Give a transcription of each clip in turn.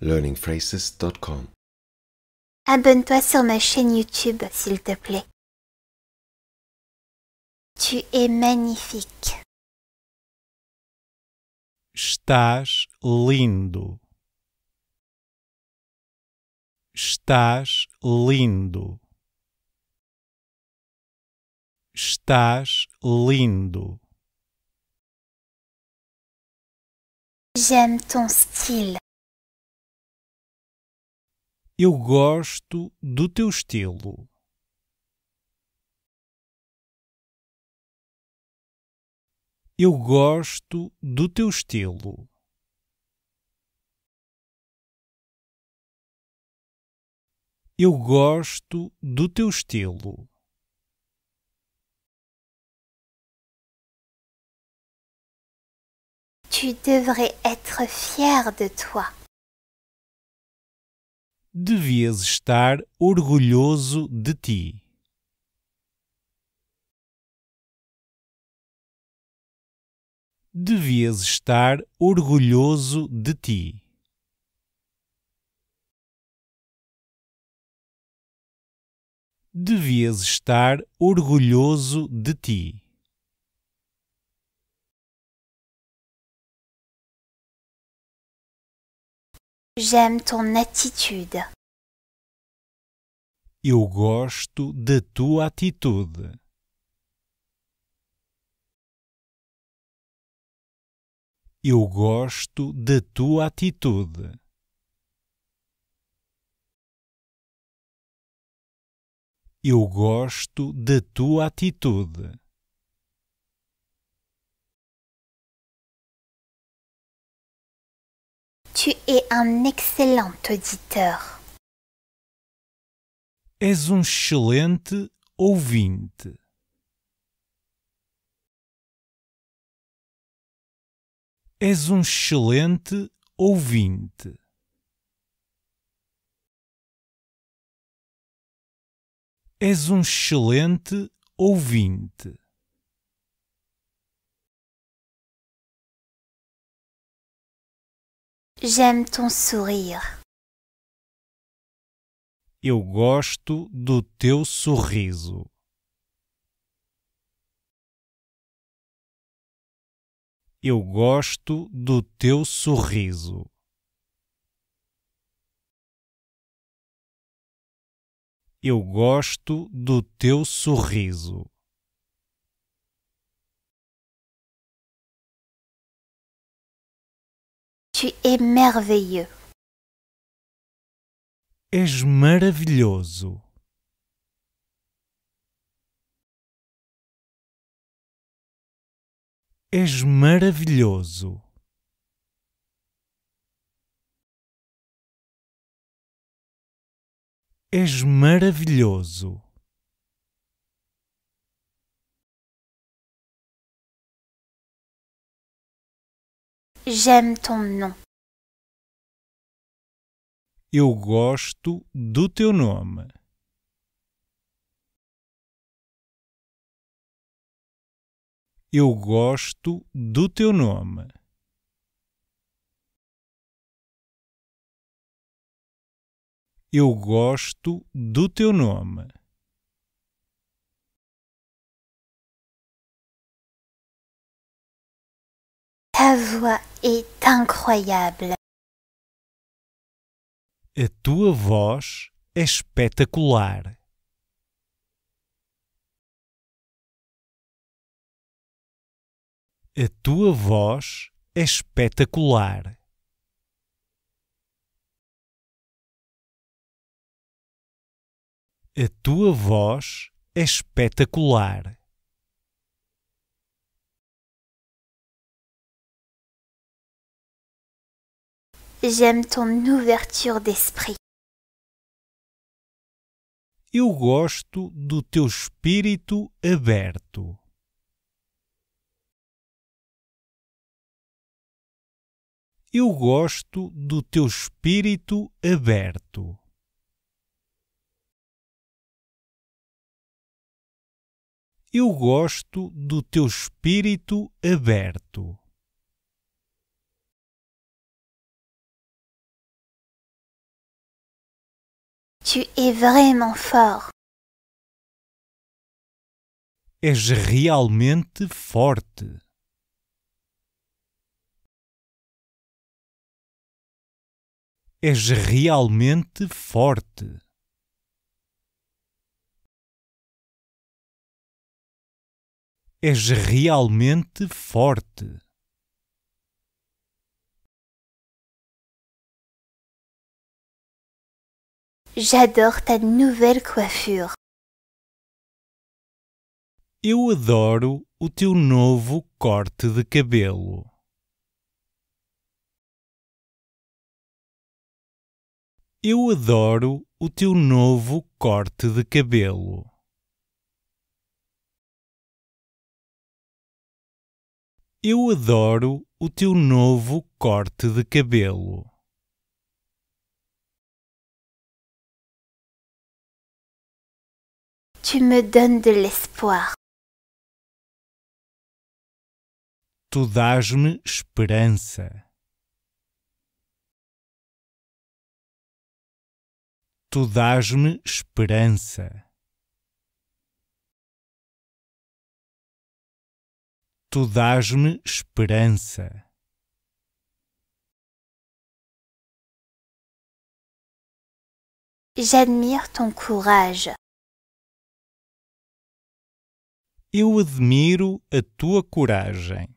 learningphrases.com. Abonne-toi sur ma chaîne YouTube, s'il te plaît. Tu es magnifique. Estás lindo. Estás lindo. Estás lindo. J'aime ton style. Eu gosto do teu estilo. Eu gosto do teu estilo. Eu gosto do teu estilo. Tu devrais être fier de toi devias estar orgulhoso de ti. Devias estar orgulhoso de ti. Devias estar orgulhoso de ti. J'aime ton attitude. Eu gosto da tua atitude. Eu gosto da tua atitude. Eu gosto da tua atitude. Tu es un excellent auditeur. És um excelente ouvinte. És um excelente ouvinte. És um excelente ouvinte. J'aime ton sourire. Eu gosto do teu sorriso. Eu gosto do teu sorriso. Eu gosto do teu sorriso. Tu es é merveilleux. És maravilhoso. És maravilhoso. És maravilhoso. J'aime ton nom. Eu gosto do teu nome. Eu gosto do teu nome. Eu gosto do teu nome. Ta voix est incroyable. A tua voz é espetacular. A tua voz é espetacular. A tua voz é espetacular. J'aime ton ouverture d'esprit. Eu gosto do teu espírito aberto. Eu gosto do teu espírito aberto. Eu gosto do teu espírito aberto. Tu es vraiment fort. És realmente forte. És realmente forte. És realmente forte. J'adore ta nouvelle coiffure. Eu adoro o teu novo corte de cabelo. Eu adoro o teu novo corte de cabelo. Eu adoro o teu novo corte de cabelo. Tu me donnes de l'espoir. Tu dás-me esperança. Tu dás-me esperança. Tu dás-me esperança. J'admire ton courage. Eu admiro a tua coragem.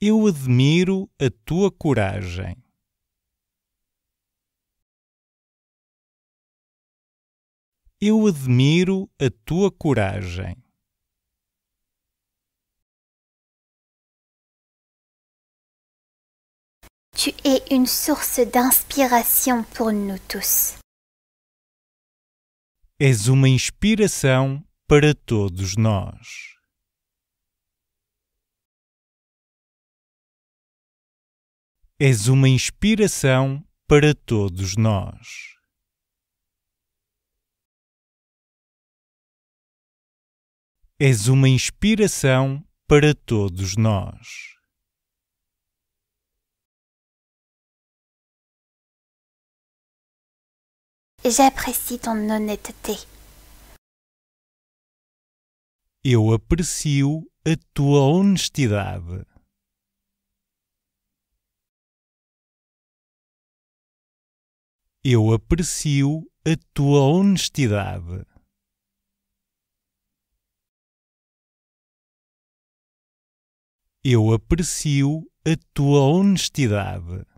Eu admiro a tua coragem. Eu admiro a tua coragem. Tu es une source d'inspiration pour nous tous és uma inspiração para todos nós. És uma inspiração para todos nós. És uma inspiração para todos nós. J'apprécie ton honnêteté. Eu aprecio a tua honestidade. Eu aprecio a tua honestidade. Eu aprecio a tua honestidade.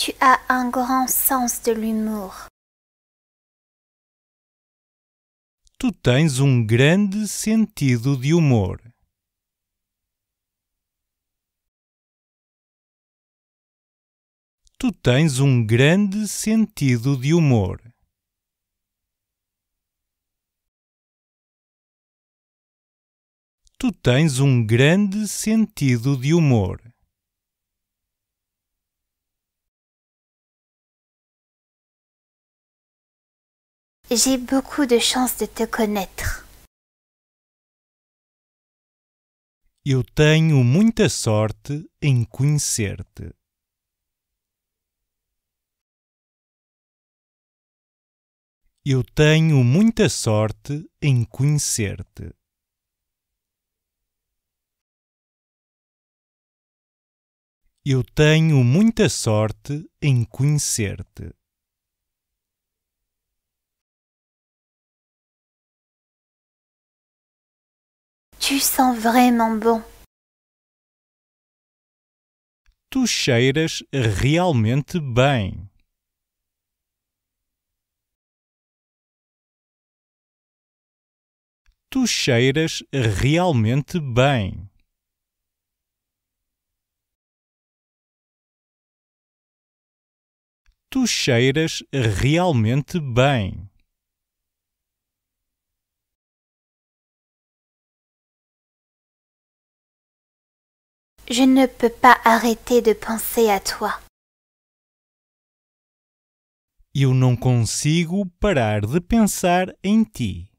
Tu as un grand sens de l'humour. Tu tens um grande sentido de humor. Tu tens um grande sentido de humor. Tu tens um grande sentido de humor. J'ai beaucoup de chance de te connaître. Eu tenho muita sorte em conhecer-te. Eu tenho muita sorte em conhecer-te. Eu tenho muita sorte em conhecer-te. Tu sens vraiment bon. Tu cheiras realmente bem. Tu cheiras realmente bem. Tu cheiras realmente bem. je ne peux pas arrêter de penser à toi. Eu não consigo parar de pensar em ti.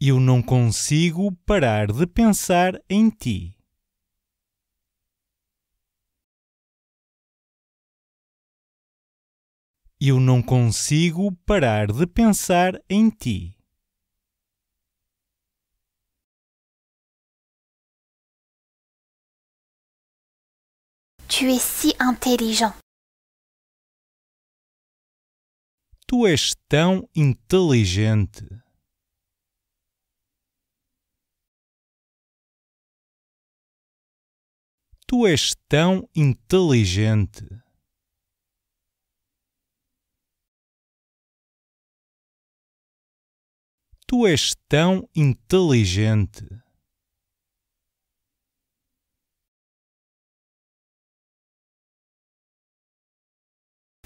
Eu não consigo parar de pensar em ti. Eu não consigo parar de pensar em ti. Tu es si intelligent. Tu és tão inteligente. Tu és tão inteligente. Tu és tão inteligente.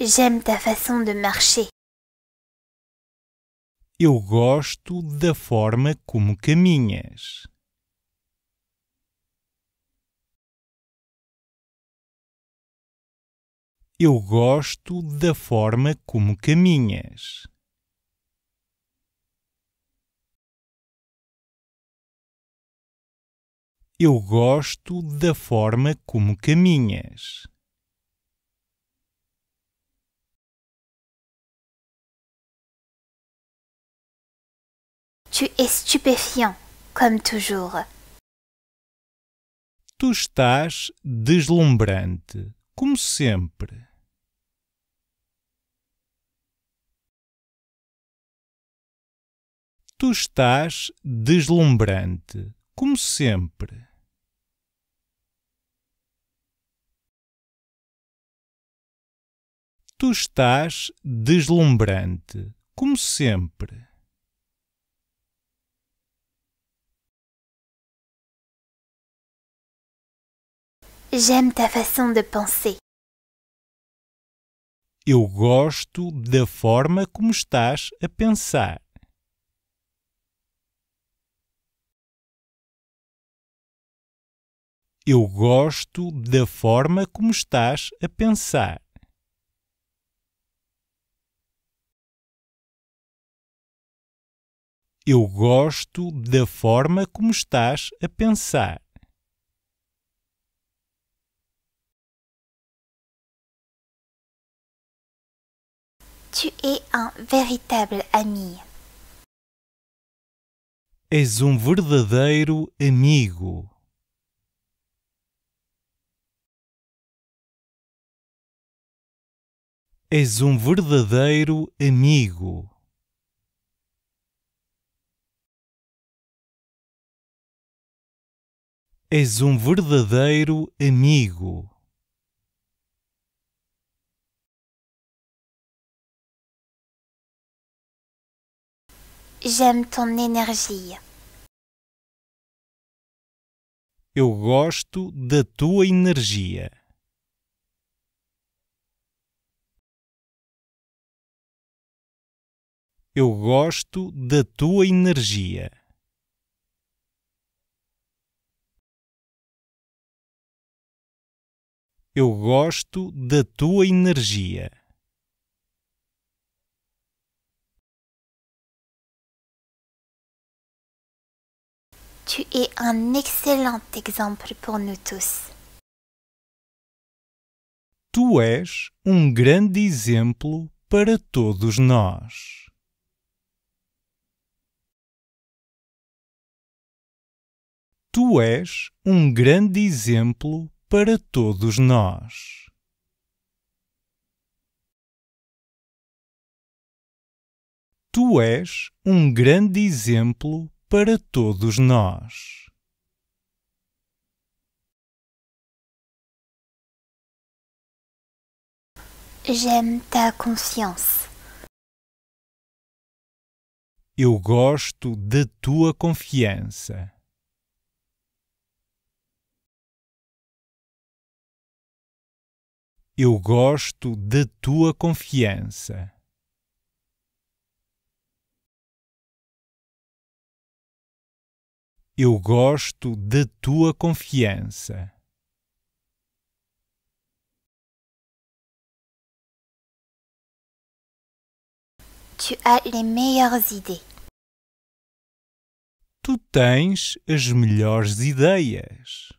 J'aime ta façon de marcher. Eu gosto da forma como caminhas. Eu gosto da forma como caminhas. Eu gosto da forma como caminhas. Tu es stupéfiant, comme toujours. Tu estás deslumbrante, como sempre. Tu estás deslumbrante, como sempre. Tu estás deslumbrante, como sempre. J'aime ta façon de penser. Eu gosto da forma como estás a pensar. Eu gosto da forma como estás a pensar. Eu gosto da forma como estás a pensar. Tu es un véritable ami. És um verdadeiro amigo. És um verdadeiro amigo. És um verdadeiro amigo. J'aime ton énergie. Eu gosto da tua energia. Eu gosto da tua energia. Eu gosto da tua energia. Tu es un excellent exemple pour nous tous. Tu és um grande exemplo para todos nós. Tu és um grande exemplo para todos nós. Tu és um grande exemplo para todos nós. J'aime ta confiance. Eu gosto da tua confiança. Eu gosto da tua confiança. Eu gosto da tua confiança. Tu as les meilleures idées. Tu tens as melhores ideias.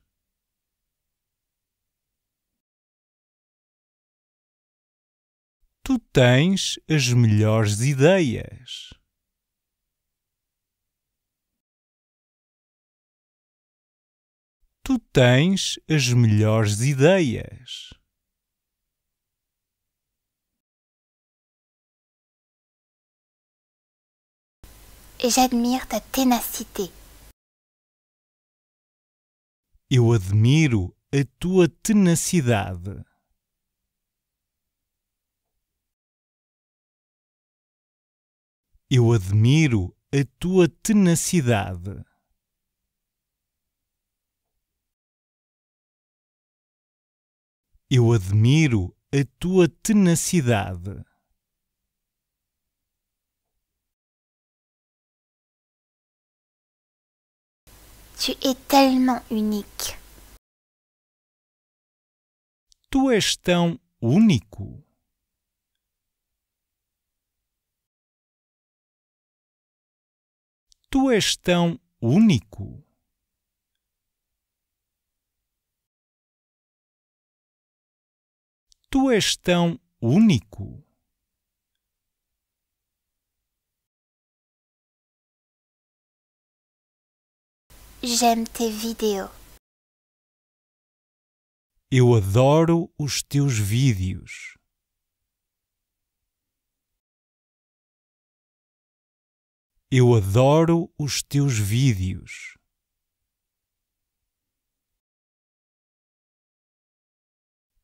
Tu tens as melhores ideias. tu tens as melhores ideias. J'admire ta ténacité. Eu admiro a tua tenacidade. Eu admiro a tua tenacidade. Eu admiro a tua tenacidade. Tu es tellement unique. Tu és tão único. Tu és tão único. Tu és tão único. J'aime tes vidéos. Eu adoro os teus vídeos. Eu adoro os teus vídeos.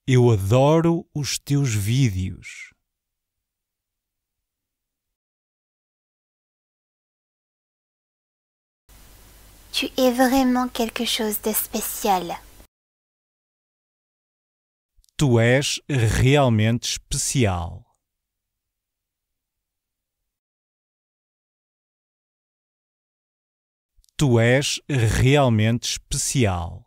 Eu adoro os teus vídeos. Tu es vraiment quelque chose de spécial. Tu és realmente especial. Tu és realmente especial.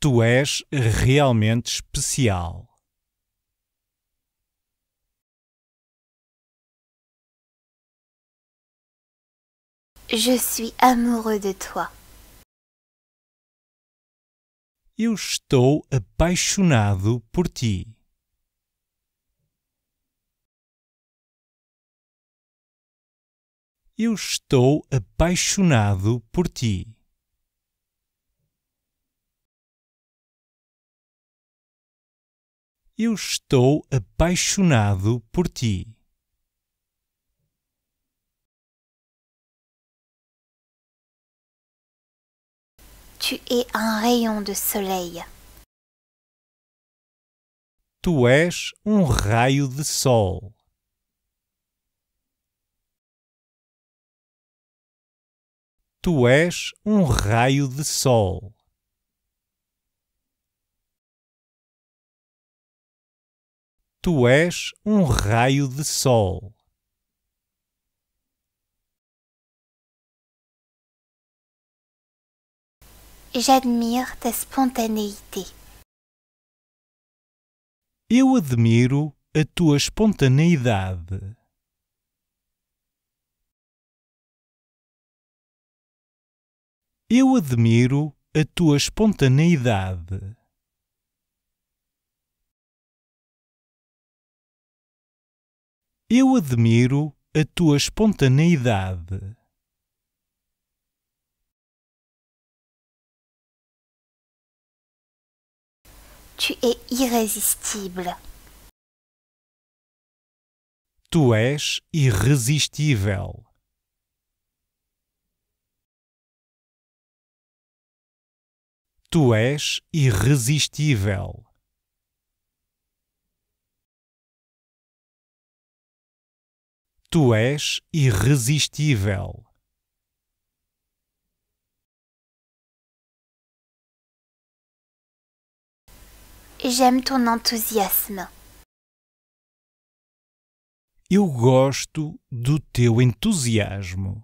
Tu és realmente especial. Je suis amoureux de toi. Eu estou apaixonado por ti. Eu estou apaixonado por ti. Eu estou apaixonado por ti. Tu es un rayon de soleil. Tu és um raio de sol. Tu és um raio de sol. tu és um raio de sol. J'admire ta spontanéité. Eu admiro a tua espontaneidade. Eu admiro a tua espontaneidade. Eu admiro a tua espontaneidade. Tu es irrésistible. Tu és irresistível. Tu és irresistível. Tu és irresistível. J'aime ton enthousiasme. Eu gosto do teu entusiasmo.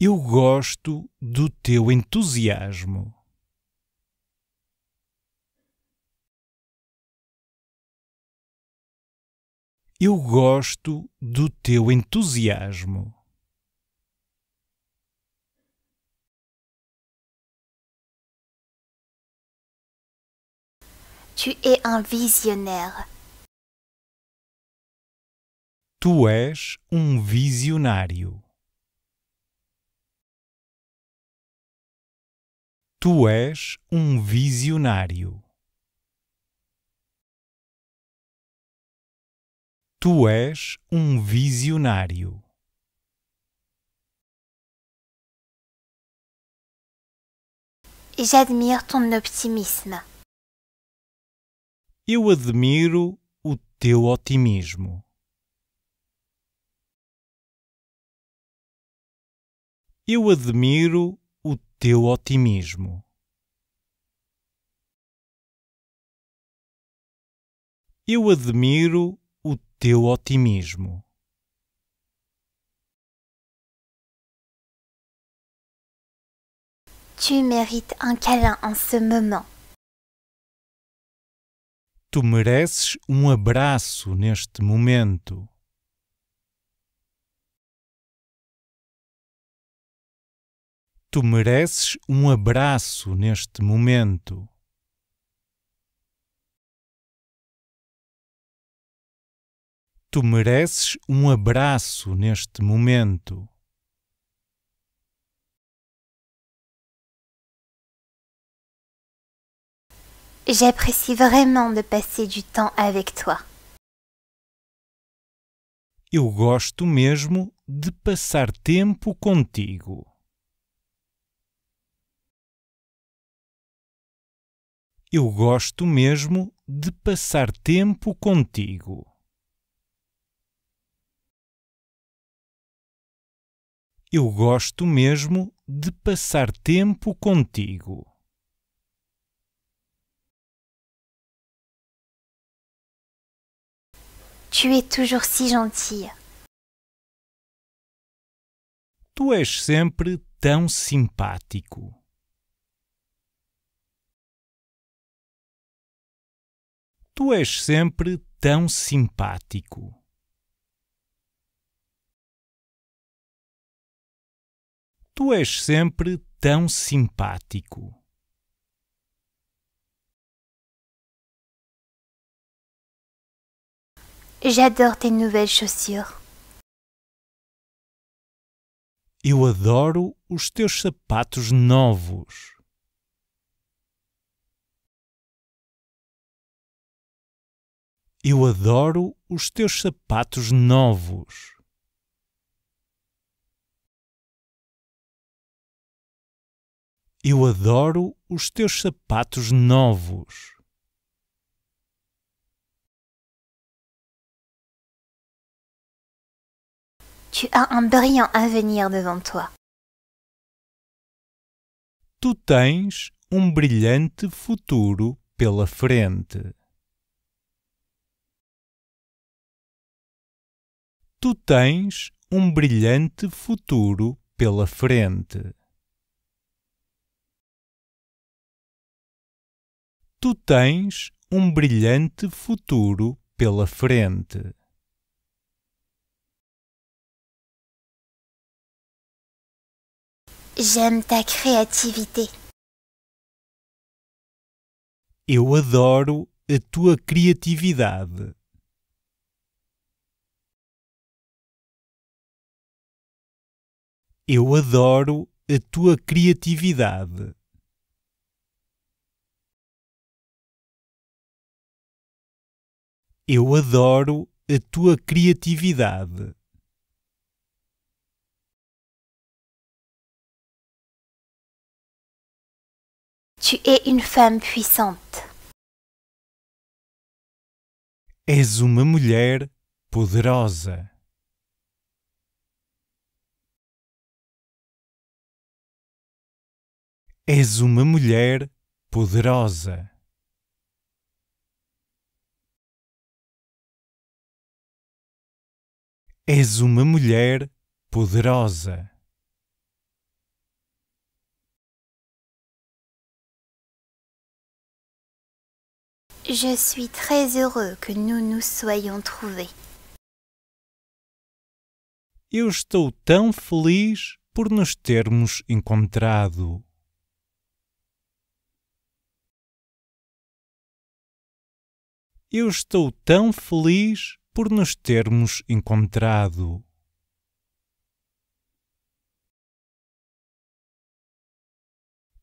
Eu gosto do teu entusiasmo. Eu gosto do teu entusiasmo. Tu es un visionnaire. Tu és um visionário. Tu és um visionário. Tu és um visionário. J'admire ton optimisme. Eu admiro o teu otimismo. Eu admiro o teu otimismo. Eu admiro o teu otimismo. Tu mérites un câlin en ce moment. Tu mereces um abraço neste momento. Tu mereces um abraço neste momento. Tu mereces um abraço neste momento. J'apprécie vraiment de passer du temps avec toi. Eu gosto mesmo de passar tempo contigo. Eu gosto mesmo de passar tempo contigo. Eu gosto mesmo de passar tempo contigo. Tu es toujours si gentille. Tu és sempre tão simpático. Tu és sempre tão simpático. Tu és sempre tão simpático. J'adore tes nouvelles chaussures. Eu adoro os teus sapatos novos. Eu adoro os teus sapatos novos. Eu adoro os teus sapatos novos. Tu as un brillant avenir devant toi. Tu tens um brilhante futuro pela frente. Tu tens um brilhante futuro pela frente. tu tens um brilhante futuro pela frente. J'aime ta créativité. Eu adoro a tua criatividade. Eu adoro a tua criatividade. Eu adoro a tua criatividade. Tu es une femme puissante. És uma mulher poderosa. És uma mulher poderosa. És uma mulher poderosa. Je suis très heureux que nous nous soyons trouvés. Eu estou tão feliz por nos termos encontrado. Eu estou tão feliz por nos termos encontrado.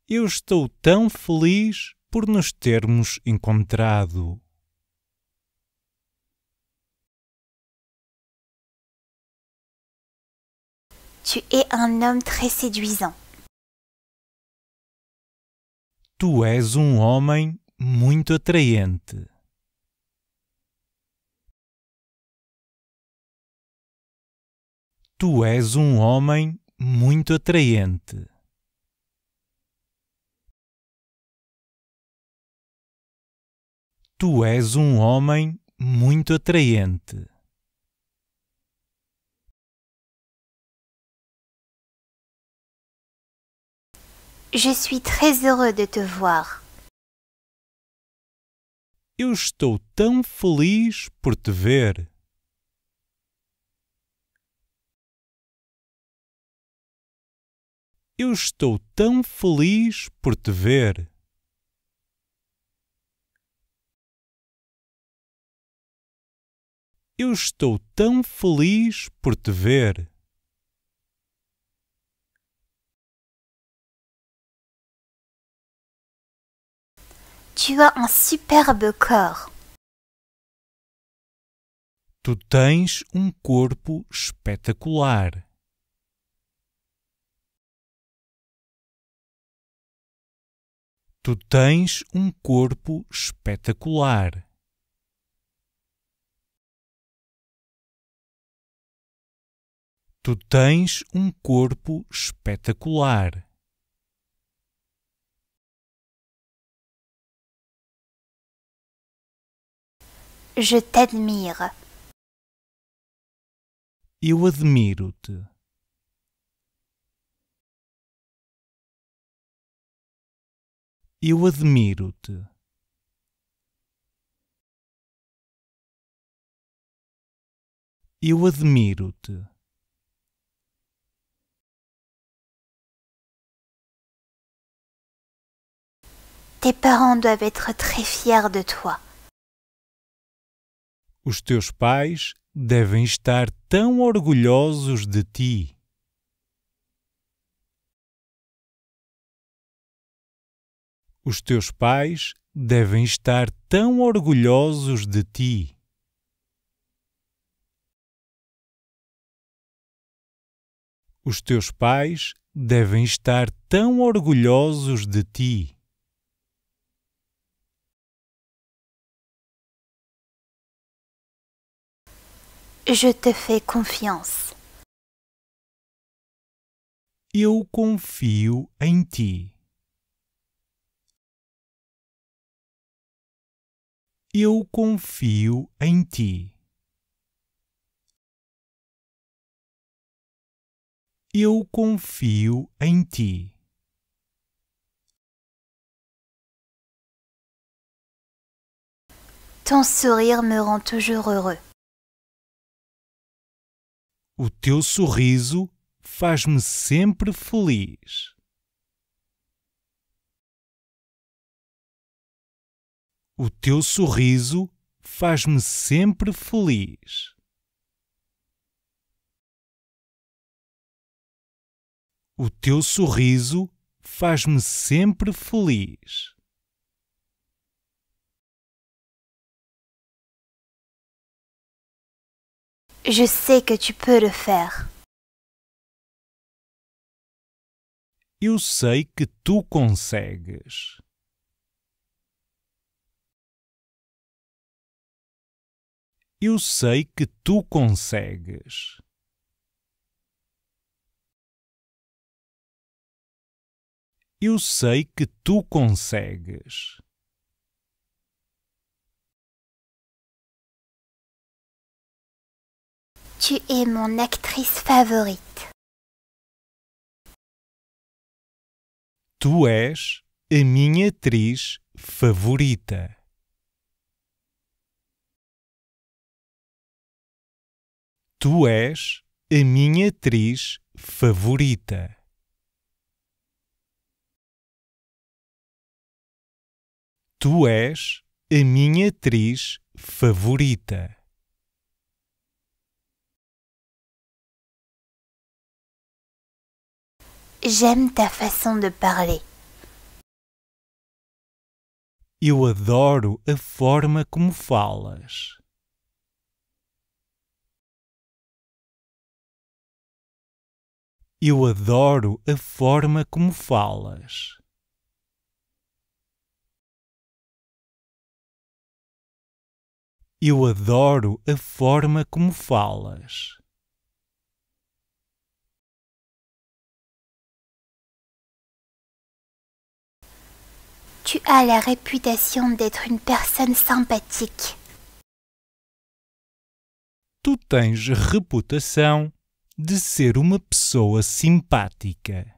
Eu estou tão feliz por nos termos encontrado. Tu es un homme très séduisant. Tu és um homem muito atraente. Tu és um homem muito atraente. Tu és um homem muito atraente. Je suis très heureux de te voir. Eu estou tão feliz por te ver. Eu estou tão feliz por te ver. Eu estou tão feliz por te ver. Tu as um superbe corps. Tu tens um corpo espetacular. Tu tens um corpo espetacular. Tu tens um corpo espetacular. Je t'admire. Eu admiro-te. Eu admiro-te. Eu admiro-te. Tes parents doivent être très fiers de toi. Os teus pais devem estar tão orgulhosos de ti. Os teus pais devem estar tão orgulhosos de ti. Os teus pais devem estar tão orgulhosos de ti. Je te fais confiance. Eu confio em ti. Eu confio em ti. Eu confio em ti. Ton sourire me rend toujours heureux. O teu sorriso faz-me sempre feliz. O teu sorriso faz-me sempre feliz. O teu sorriso faz-me sempre feliz. Je sais que tu peux le faire. Eu sei que tu consegues. Eu sei que tu consegues. Eu sei que tu consegues. Tu es mon actrice favorite. Tu és a minha atriz favorita. Tu és a minha atriz favorita. Tu és a minha atriz favorita. J'aime ta façon de parler. Eu adoro a forma como falas. Eu adoro a forma como falas. Eu adoro a forma como falas. Tu as la réputation d'être une personne sympathique. Tu tens reputação de ser uma pessoa simpática.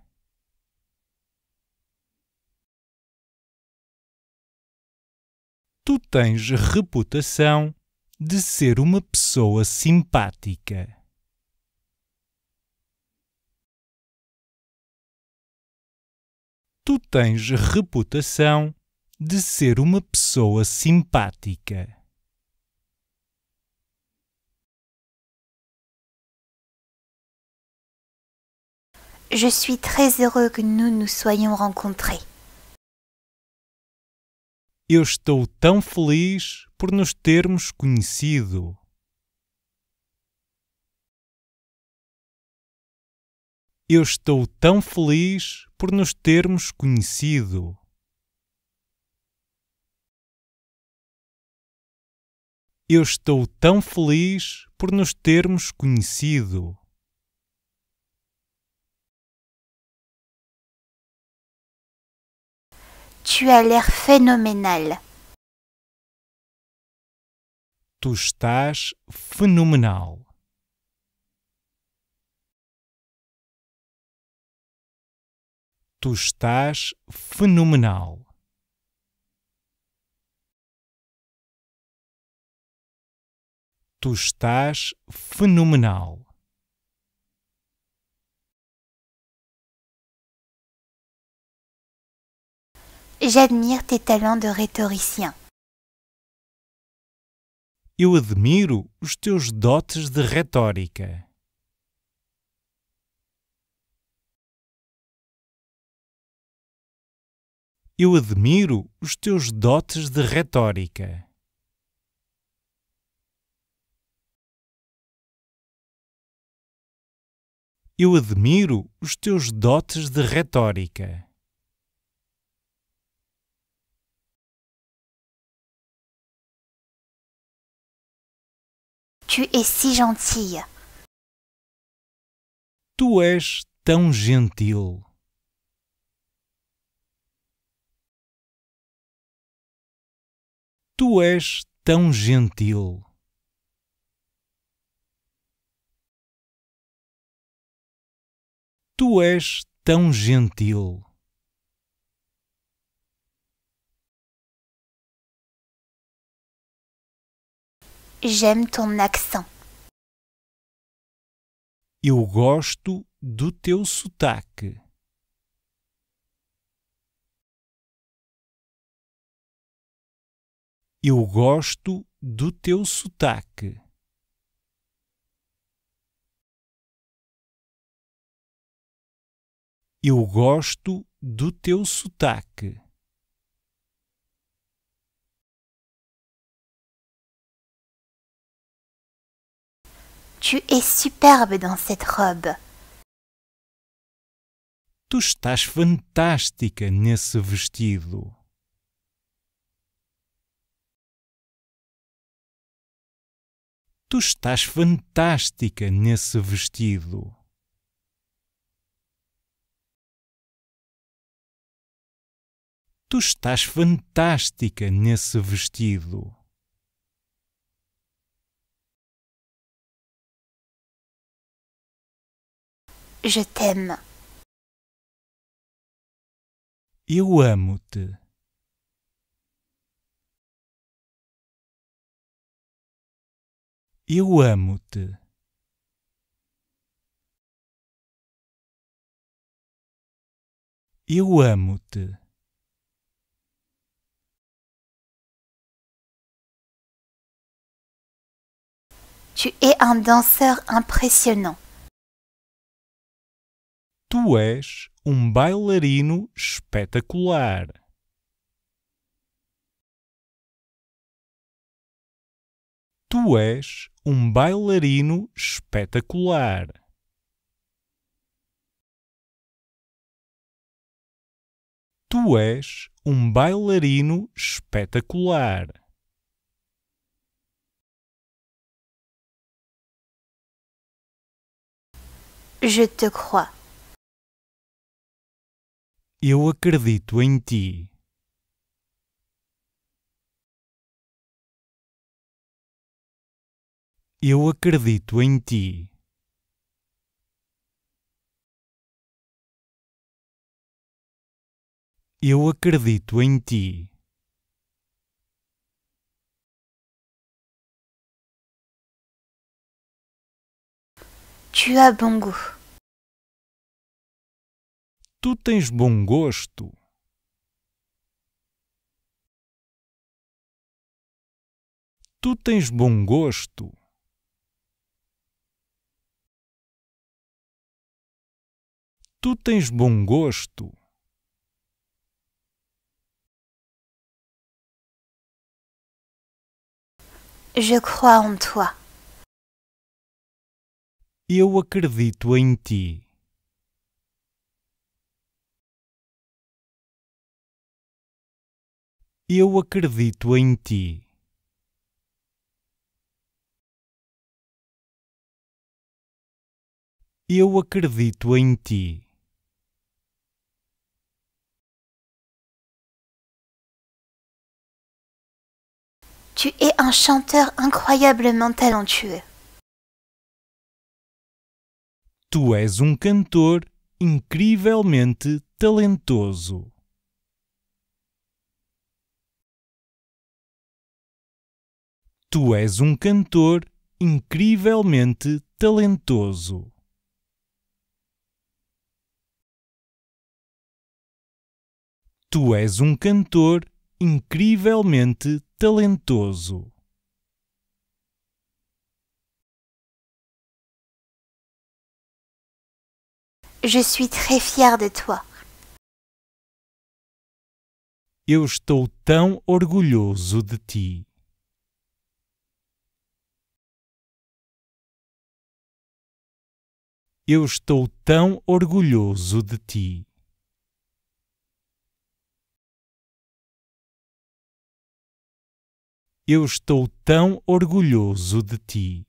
Tu tens reputação de ser uma pessoa simpática. Tu tens reputação de ser uma pessoa simpática. Je suis très heureux que nous nous soyons rencontrés. Eu estou tão feliz por nos termos conhecido. Eu estou tão feliz por nos termos conhecido. Eu estou tão feliz por nos termos conhecido. Tu as l'air phénoménal. Tu estás fenomenal. Tu estás fenomenal. Tu estás fenomenal. J'admire tes talents de rhétoricien. Eu admiro os teus dotes de retórica. Eu admiro os teus dotes de retórica. Eu admiro os teus dotes de retórica. Tu es si gentille. Tu és tão gentil. Tu és tão gentil. Tu és tão gentil. J'aime ton accent. Eu gosto do teu sotaque. Eu gosto do teu sotaque. Eu gosto do teu sotaque. Tu es superbe dans cette robe. Tu estás fantástica nesse vestido. Tu estás fantástica nesse vestido. Tu estás fantástica nesse vestido. je t'aime. Eu amo-te. Eu amo-te. Eu amo-te. Tu es un danseur impressionnant. Tu és um bailarino espetacular. Tu és um bailarino espetacular. Tu és um bailarino espetacular. Je te crois. Eu acredito em ti. Eu acredito em ti. Eu acredito em ti. Tu as bon goût. Tu tens bom gosto. Tu tens bom gosto. Tu tens bom gosto. Je crois en toi. Eu acredito em ti. Eu acredito em ti. Eu acredito em ti. Tu es un chanteur incroyablement talentueux. Tu és um cantor incrivelmente talentoso. Tu és um cantor incrivelmente talentoso. Tu és um cantor incrivelmente talentoso. Je suis très fier de toi. Eu estou tão orgulhoso de ti. Eu estou tão orgulhoso de ti. Eu estou tão orgulhoso de ti.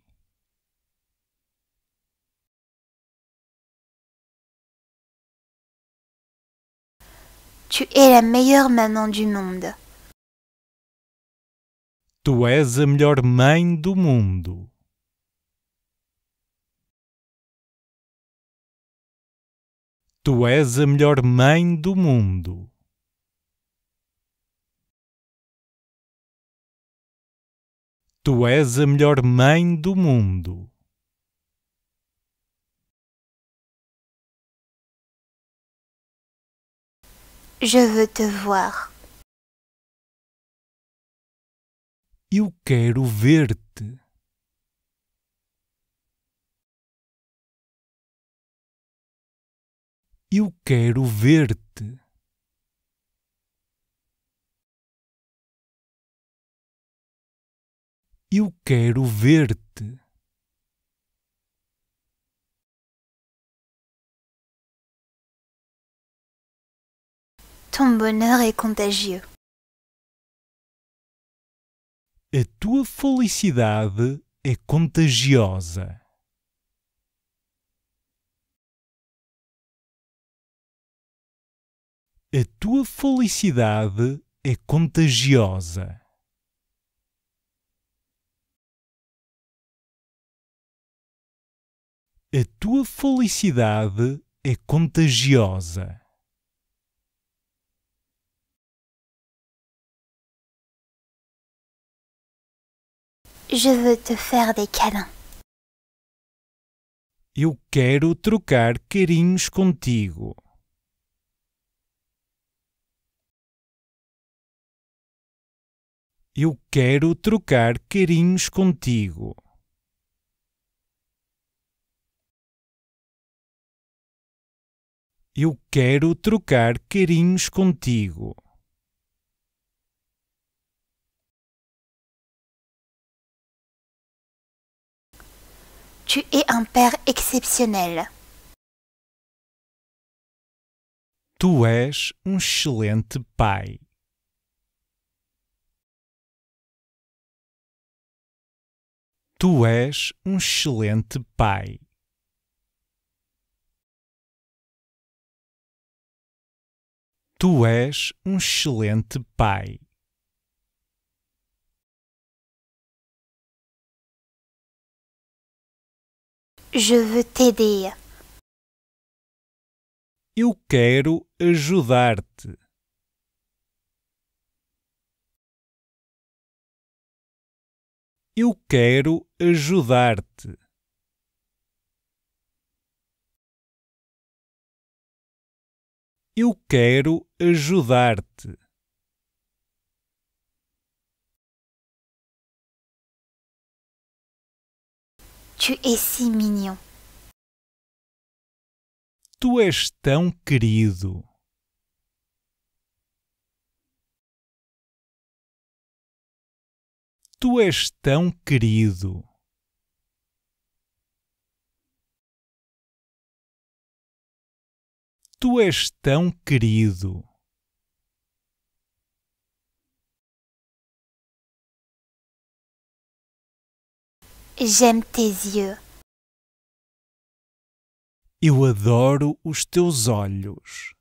Tu és a melhor maman do mundo. Tu és a melhor mãe do mundo. Tu és a melhor mãe do mundo. Tu és a melhor mãe do mundo. Je veux te voir. Eu quero ver-te. Eu quero ver-te. Eu quero ver-te. Ton bonheur est contagieux. A tua felicidade é contagiosa. A tua felicidade é contagiosa. A tua felicidade é contagiosa. Je veux te faire des câlins. Eu quero trocar carinhos contigo. Eu quero trocar carinhos contigo. Eu quero trocar carinhos contigo. Tu es un père exceptionnel. Tu és um excelente pai. Tu és um excelente pai. Tu és um excelente pai. Je veux t'aider. Eu quero ajudar-te. Eu quero ajudar-te. Eu quero ajudar-te. Tu es si mignon. Tu és tão querido. Tu és tão querido. Tu és tão querido. J'aime tes yeux. Eu adoro os teus olhos.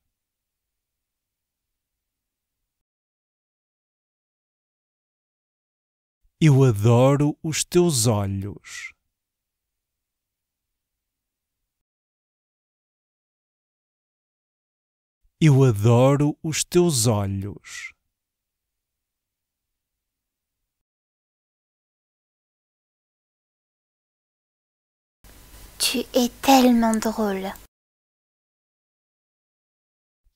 Eu adoro os teus olhos. Eu adoro os teus olhos. Tu es tellement drôle.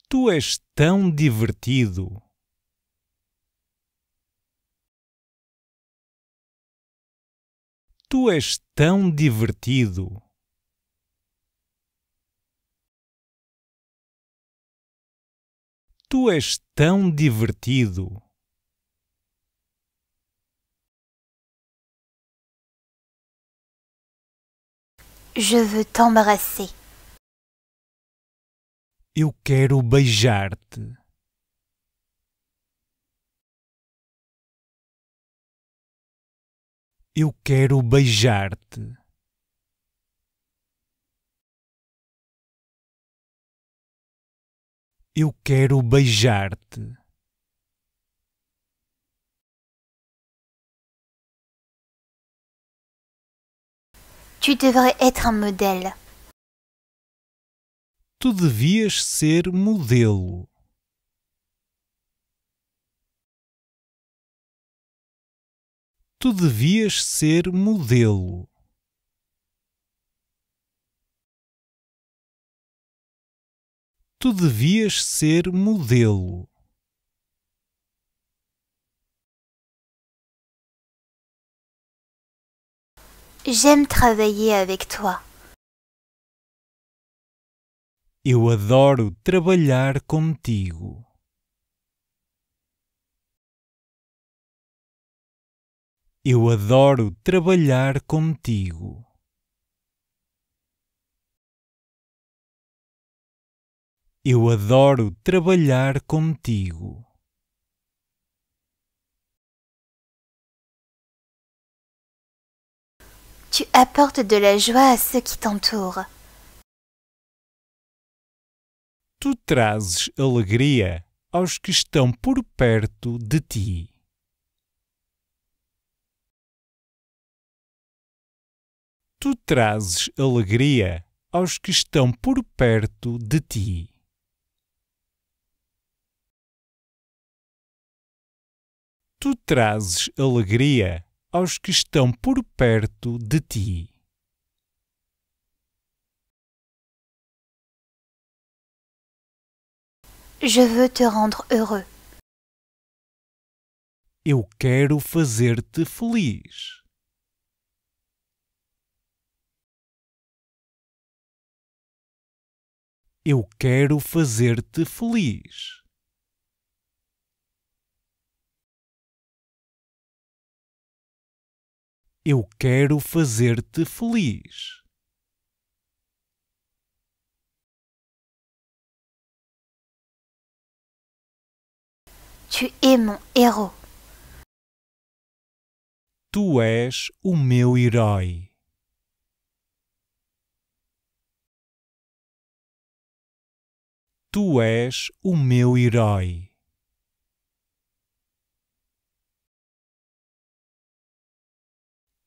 Tu és tão divertido. Tu és tão divertido. Tu és tão divertido. Je veux t'embrasser. Eu quero beijar-te. Eu quero beijar-te. Eu quero beijar-te. Tu devrais être un modèle. Tu devias ser modelo. tu devias ser modelo. Tu devias ser modelo. J'aime travailler avec toi. Eu adoro trabalhar contigo. Eu adoro trabalhar contigo. Eu adoro trabalhar contigo. Tu apportes de la joie à ceux qui t'entourent. Tu trazes alegria aos que estão por perto de ti. tu trazes alegria aos que estão por perto de ti. Tu trazes alegria aos que estão por perto de ti. Je veux te rendre heureux. Eu quero fazer-te feliz. Eu quero fazer-te feliz. Eu quero fazer-te feliz. Tu es mon héros. Tu és o meu herói. Tu és o meu herói.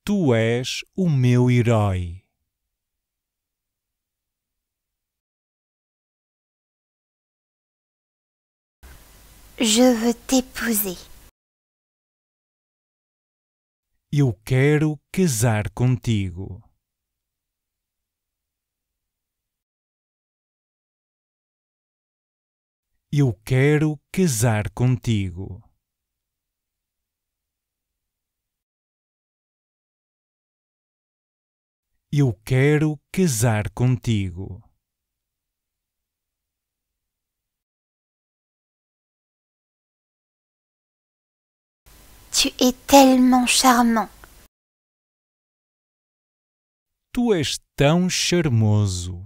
Tu és o meu herói. Je veux t'épouser. Eu quero casar contigo. Eu quero casar contigo. Eu quero casar contigo. Tu es tellement charmant. Tu és tão charmoso.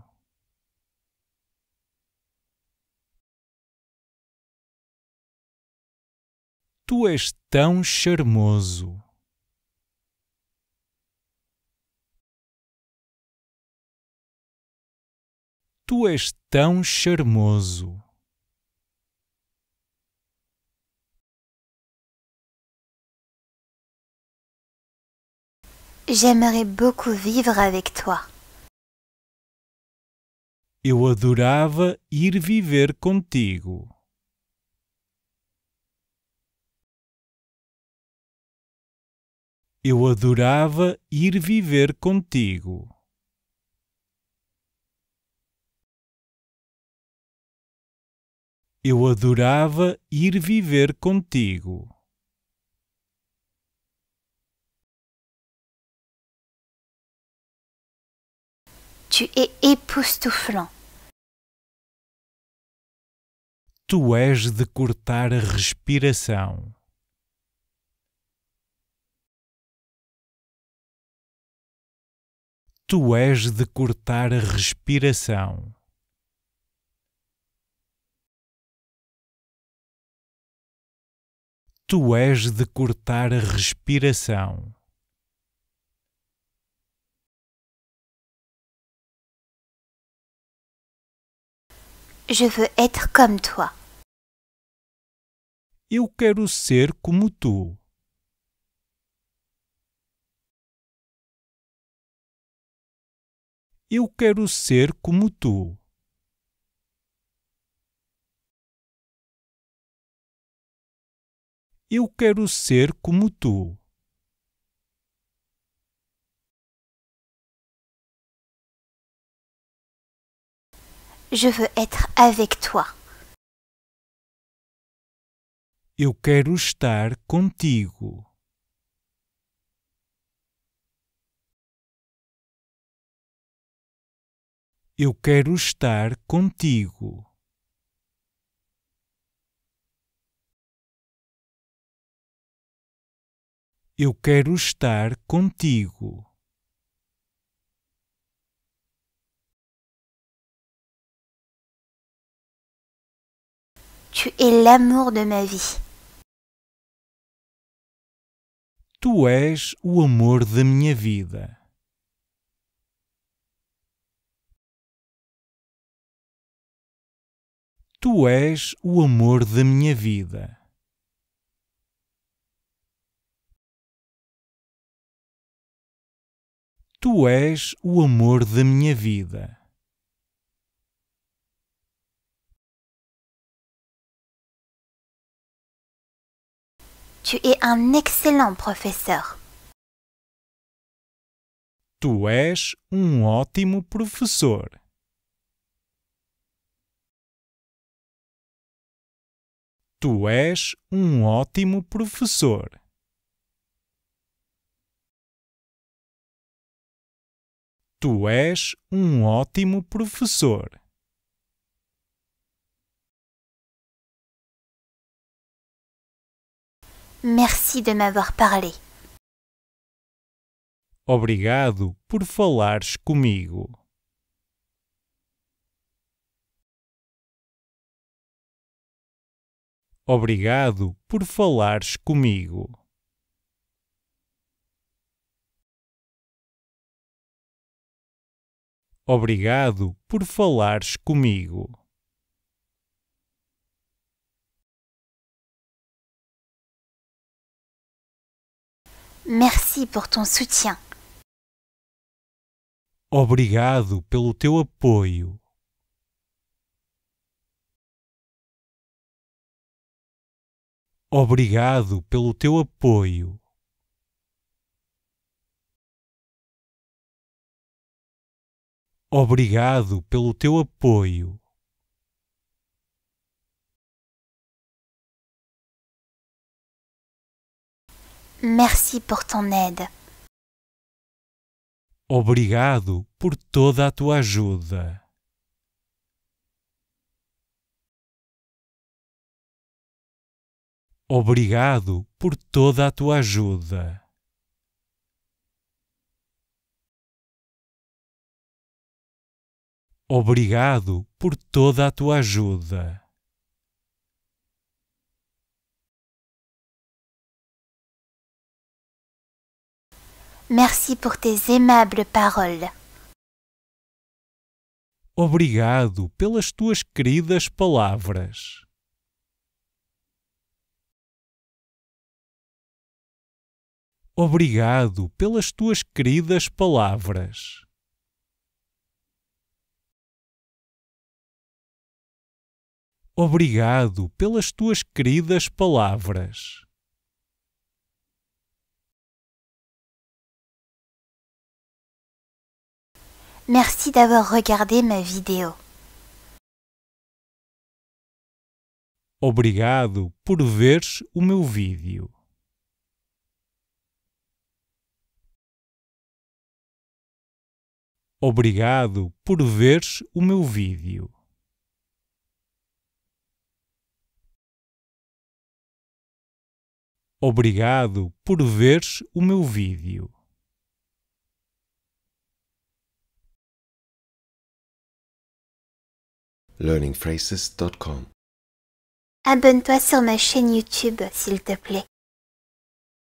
Tu és tão charmoso. Tu és tão charmoso. J'aimerais beaucoup vivre avec toi. Eu adorava ir viver contigo. Eu adorava ir viver contigo. Eu adorava ir viver contigo. Tu é époustouflant. Tu és de cortar a respiração. tu és de cortar a respiração. Tu és de cortar a respiração. Je veux être comme toi. Eu quero ser como tu. Eu quero ser como tu. Eu quero ser como tu. Je veux être avec toi. Eu quero estar contigo. Eu quero estar contigo. Eu quero estar contigo. Tu es l'amour de ma vie. Tu és o amor da minha vida. Tu és o amor da minha vida. Tu és o amor da minha vida. Tu es un excellent professeur. Tu és um ótimo professor. Tu és um ótimo professor. Tu és um ótimo professor. Merci de m'avoir parlé. Obrigado por falares comigo. Obrigado por falares comigo. Obrigado por falares comigo. Merci por ton soutien. Obrigado pelo teu apoio. Obrigado pelo teu apoio. Obrigado pelo teu apoio. Merci por ton aide. Obrigado por toda a tua ajuda. Obrigado por toda a tua ajuda. Obrigado por toda a tua ajuda. Merci por tes aimables paroles. Obrigado pelas tuas queridas palavras. Obrigado pelas tuas queridas palavras. Obrigado pelas tuas queridas palavras. Merci d'avoir regardé ma vidéo. Obrigado por veres o meu vídeo. Obrigado por veres o meu vídeo. Obrigado por veres o meu vídeo. learningphrases.com Abonne-toi sur ma chaîne YouTube, s'il te plaît.